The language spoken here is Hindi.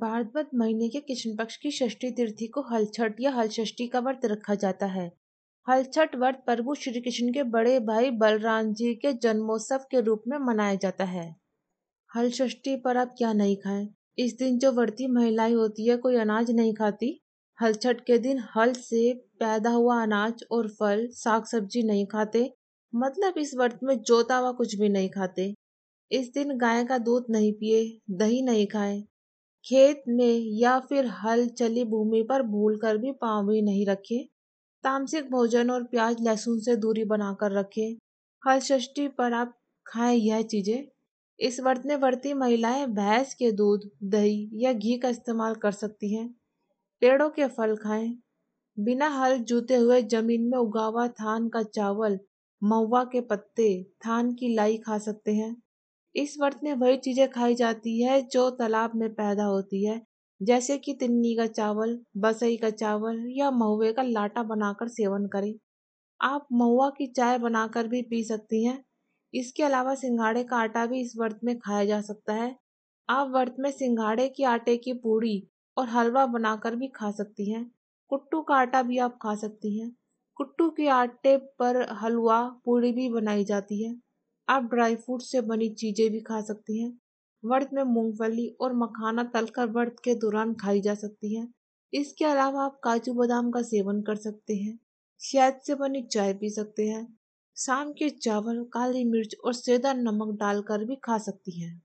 भाद्रपद महीने के कृष्ण पक्ष की षष्ठी तिथि को हलछठ या हलषष्ठी का व्रत रखा जाता है हलछठ व्रत प्रभु श्री कृष्ण के बड़े भाई बलराम जी के जन्मोत्सव के रूप में मनाया जाता है हलषष्ठी पर आप क्या नहीं खाएं इस दिन जो व्रती महिलाएं होती है कोई अनाज नहीं खाती हलछठ के दिन हल से पैदा हुआ अनाज और फल साग सब्जी नहीं खाते मतलब इस व्रत में जोता हुआ कुछ भी नहीं खाते इस दिन गाय का दूध नहीं पिए दही नहीं खाएं खेत में या फिर हल चली भूमि पर भूल कर भी पाँव भी नहीं रखें तामसिक भोजन और प्याज लहसुन से दूरी बनाकर रखें हल षष्ठी पर आप खाएं यह चीज़ें इस व्रत में व्रती महिलाएं भैंस के दूध दही या घी का इस्तेमाल कर सकती हैं पेड़ों के फल खाएं बिना हल जूते हुए जमीन में उगा हुआ थान का चावल महुआ के पत्ते थान की लाई खा सकते हैं इस व्रत में वही चीजें खाई जाती है जो तालाब में पैदा होती है जैसे कि तिन्नी का चावल बसई का चावल या महुए का लाटा बनाकर सेवन करें आप महुआ की चाय बनाकर भी पी सकती हैं इसके अलावा सिंघाड़े का आटा भी इस व्रत में खाया जा सकता है आप व्रत में सिंघाड़े के आटे की पूड़ी और हलवा बनाकर भी खा सकती हैं कुट्टू का आटा भी आप खा सकती हैं कुट्टू के आटे पर हलवा पूड़ी भी बनाई जाती है आप ड्राई फ्रूट से बनी चीजें भी खा सकती हैं व्रत में मूंगफली और मखाना तलकर व्रत के दौरान खाई जा सकती हैं इसके अलावा आप काजू बादाम का सेवन कर सकते हैं शहद से बनी चाय पी सकते हैं शाम के चावल काली मिर्च और सेदा नमक डालकर भी खा सकती हैं